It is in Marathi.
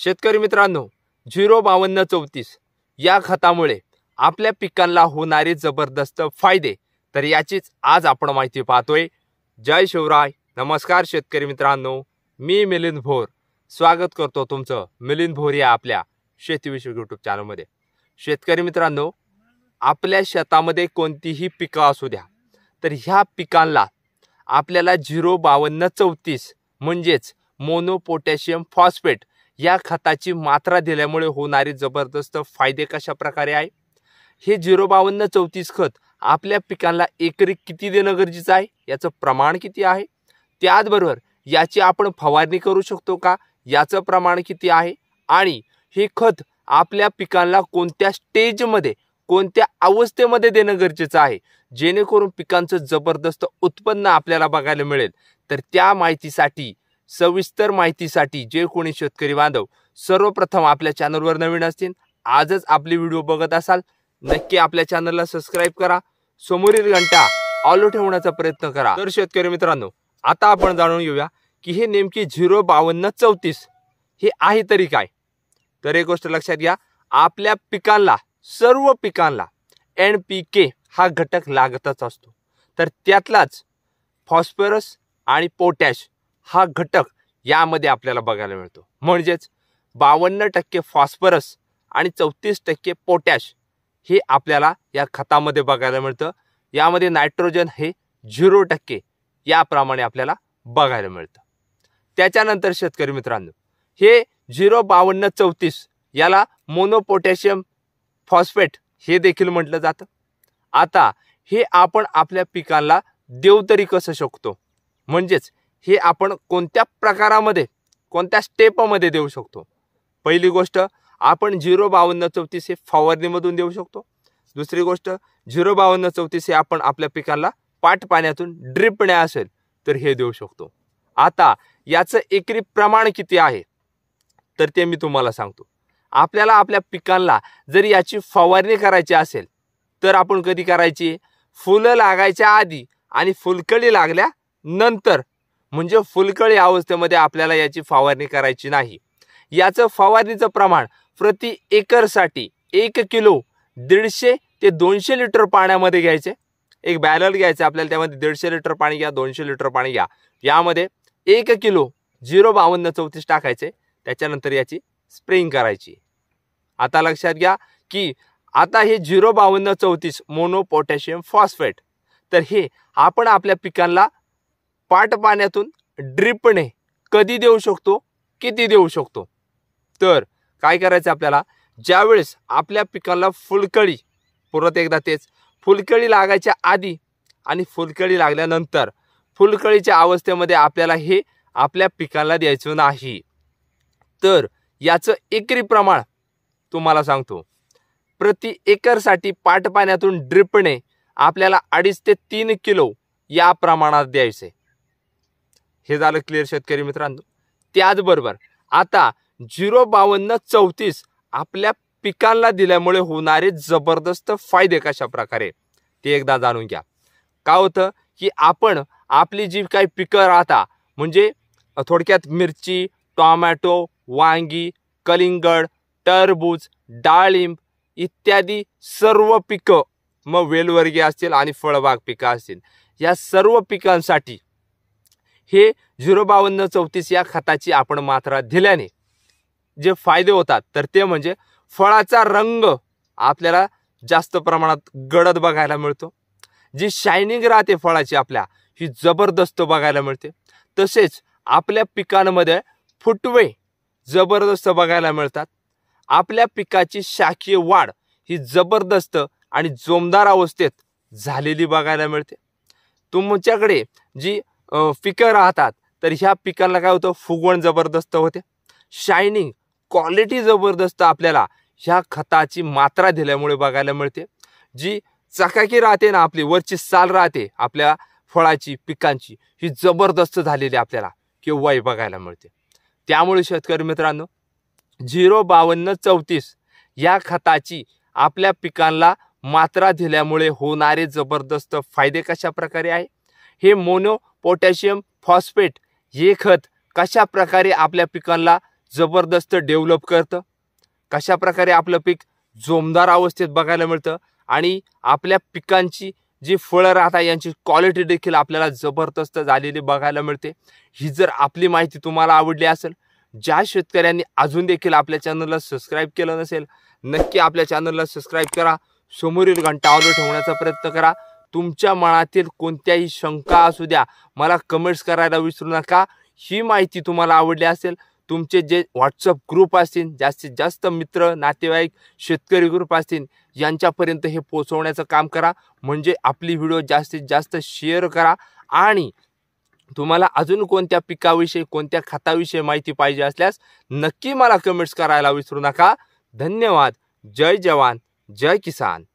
शेतकरी मित्रांनो झिरो बावन्न चौतीस या खतामुळे आपल्या पिकांना होणारे जबरदस्त फायदे तर याचीच आज आपण माहिती पाहतोय जय शिवराय नमस्कार शेतकरी मित्रांनो मी मिलिंद भोर स्वागत करतो तुमचं मिलिंद भोर या आपल्या शेतीविषयक यूट्यूब चॅनलमध्ये शेतकरी मित्रांनो आपल्या शेतामध्ये कोणतीही पिकं असू द्या तर ह्या पिकांना आपल्याला झिरो बावन्न चौतीस म्हणजेच मोनो पोटॅशियम फॉस्फेट या खताची मात्रा दिल्यामुळे होणारे जबरदस्त फायदे कशा प्रकारे आहे हे झिरो बावन्न चौतीस खत आपल्या पिकांना एकरी किती देणं गरजेचं आहे याचं प्रमाण किती आहे त्याचबरोबर याची आपण फवारणी करू शकतो का याचं प्रमाण किती आहे आणि हे खत आपल्या पिकांना कोणत्या स्टेजमध्ये कोणत्या अवस्थेमध्ये देणं गरजेचं आहे जेणेकरून पिकांचं जबरदस्त उत्पन्न आपल्याला बघायला मिळेल तर त्या माहितीसाठी सविस्तर माहितीसाठी जे कोणी शेतकरी बांधव सर्वप्रथम आपल्या चॅनलवर नवीन असतील आजच आपले व्हिडिओ बघत असाल नक्की आपल्या चॅनलला सबस्क्राईब करा समोरील घंटा ऑलो ठेवण्याचा प्रयत्न करा तर शेतकरी मित्रांनो आता आपण जाणून घेऊया की हे नेमके झिरो बावन्न चौतीस हे आहे तरी काय तर एक गोष्ट लक्षात घ्या आपल्या पिकांना सर्व पिकांना एन पी के हा घटक लागतच असतो तर त्यातलाच फॉस्फरस आणि पोटॅश हा घटक यामध्ये आपल्याला बघायला मिळतो म्हणजेच बावन्न टक्के फॉस्फरस आणि चौतीस टक्के पोटॅश हे आपल्याला या खतामध्ये बघायला मिळतं यामध्ये नायट्रोजन हे झिरो टक्के याप्रमाणे आपल्याला बघायला मिळतं त्याच्यानंतर शेतकरी मित्रांनो हे झिरो बावन्न चौतीस याला मोनोपोटॅशियम फॉस्फेट हे देखील म्हटलं जातं आता हे आपण आपल्या पिकांना देव तरी कसं शकतो म्हणजेच हे आपण कोणत्या प्रकारामध्ये कोणत्या स्टेपमध्ये देऊ शकतो पहिली गोष्ट आपण झिरो बावन्न चौतीस हे फवारणीमधून देऊ शकतो दुसरी गोष्ट झिरो बावन्न चौतीस हे आपण आपल्या पिकाला पाठ पाण्यातून ड्रिपणे असेल तर हे देऊ शकतो आता याचं एकरी प्रमाण किती आहे तर ते मी तुम्हाला सांगतो आपल्याला आपल्या पिकांना जर याची फवारणी करायची असेल तर आपण कधी करायची फुलं लागायच्या आधी आणि फुलकडी लागल्यानंतर म्हणजे फुलकळी अवस्थेमध्ये आपल्याला याची फवारणी करायची नाही याचं फवारणीचं प्रमाण प्रति एकरसाठी एक किलो दीडशे ते दोनशे लिटर पाण्यामध्ये घ्यायचे एक बॅरल घ्यायचं आपल्याला त्यामध्ये दीडशे लिटर पाणी घ्या दोनशे लिटर पाणी घ्या यामध्ये एक किलो झिरो बावन्न चौतीस टाकायचे त्याच्यानंतर याची स्प्रेंग करायची आता लक्षात घ्या की आता हे झिरो बावन्न चौतीस मोनो पोटॅशियम फॉस्फेट तर हे आपण आपल्या पिकांना पाट पाण्यातून ड्रिपणे कधी देऊ शकतो किती देऊ शकतो तर काय करायचं आपल्याला ज्यावेळेस आपल्या पिकाला फुलकळी पुरत एकदा तेच फुलकळी लागायच्या आधी आणि फुलकळी लागल्यानंतर फुलकळीच्या अवस्थेमध्ये आपल्याला हे आपल्या पिकाला द्यायचं नाही तर याचं एकरी प्रमाण तुम्हाला सांगतो प्रति एकरसाठी पाट पाण्यातून ड्रिपणे आपल्याला अडीच ते तीन किलो या प्रमाणात द्यायचे हे झालं क्लिअर शेतकरी मित्रांनो त्याचबरोबर आता झिरो बावन्न चौतीस आपल्या पिकांना दिल्यामुळे होणारे जबरदस्त फायदे कशा प्रकारे ते एकदा जाणून घ्या का होतं की आपण आपली जी काही पिकं राहता म्हणजे थोडक्यात मिरची टॉमॅटो वांगी कलिंगड टरबूज डाळिंब इत्यादी सर्व पिकं मग वेलवर्गीय असतील आणि फळबाग पिकं असतील या सर्व पिकांसाठी हे झिरो बावन्न चौतीस या खताची आपण मात्रा दिल्याने जे फायदे होतात तर ते म्हणजे फळाचा रंग आपल्याला जास्त प्रमाणात गडद बघायला मिळतो जी शायनिंग राहते फळाची आपल्या ही जबरदस्त बघायला मिळते तसेच आपल्या पिकांमध्ये फुटवे जबरदस्त बघायला मिळतात आपल्या पिकाची शाखीय वाढ ही जबरदस्त आणि जोमदार अवस्थेत झालेली बघायला मिळते तुमच्याकडे जी पिकं राहतात तर ह्या पिकाला काय होतं फुगवण जबरदस्त होते शायनिंग क्वालिटी जबरदस्त आपल्याला ह्या खताची मात्रा दिल्यामुळे बघायला मिळते जी चकाकी राहते ना आपली वरची साल राहते आपल्या फळाची पिकांची ही जबरदस्त झालेली आपल्याला केव्हाही बघायला मिळते त्यामुळे शेतकरी मित्रांनो झिरो बावन्न चौतीस या खताची आपल्या पिकांना मात्रा दिल्यामुळे होणारे जबरदस्त फायदे कशा प्रकारे आहे हे मोनो पोटॅशियम फॉस्फेट हे खत कशा प्रकारे आपल्या पिकांना जबरदस्त डेव्हलप करतं कशा प्रकारे आपलं पीक जोमदार अवस्थेत बघायला मिळतं आणि आपल्या पिकांची जी फळं राहतात यांची क्वालिटी देखील आपल्याला जबरदस्त झालेली बघायला मिळते ही जर आपली माहिती तुम्हाला आवडली असेल ज्या शेतकऱ्यांनी अजून देखील आपल्या चॅनलला सबस्क्राईब केलं नसेल नक्की आपल्या चॅनलला सबस्क्राईब करा समोरील घंटा ऑलवर ठेवण्याचा प्रयत्न करा तुमच्या मनातील कोणत्याही शंका असू द्या मला कमेंट्स करायला विसरू नका ही माहिती तुम्हाला आवडली असेल तुमचे जे व्हॉट्सअप ग्रुप असतील जास्तीत जास्त मित्र नातेवाईक शेतकरी ग्रुप असतील यांच्यापर्यंत हे पोचवण्याचं काम करा म्हणजे आपली व्हिडिओ जास्तीत जास्त शेअर करा आणि तुम्हाला अजून कोणत्या पिकाविषयी कोणत्या खताविषयी माहिती पाहिजे असल्यास नक्की मला कमेंट्स करायला विसरू नका धन्यवाद जय जवान जय किसान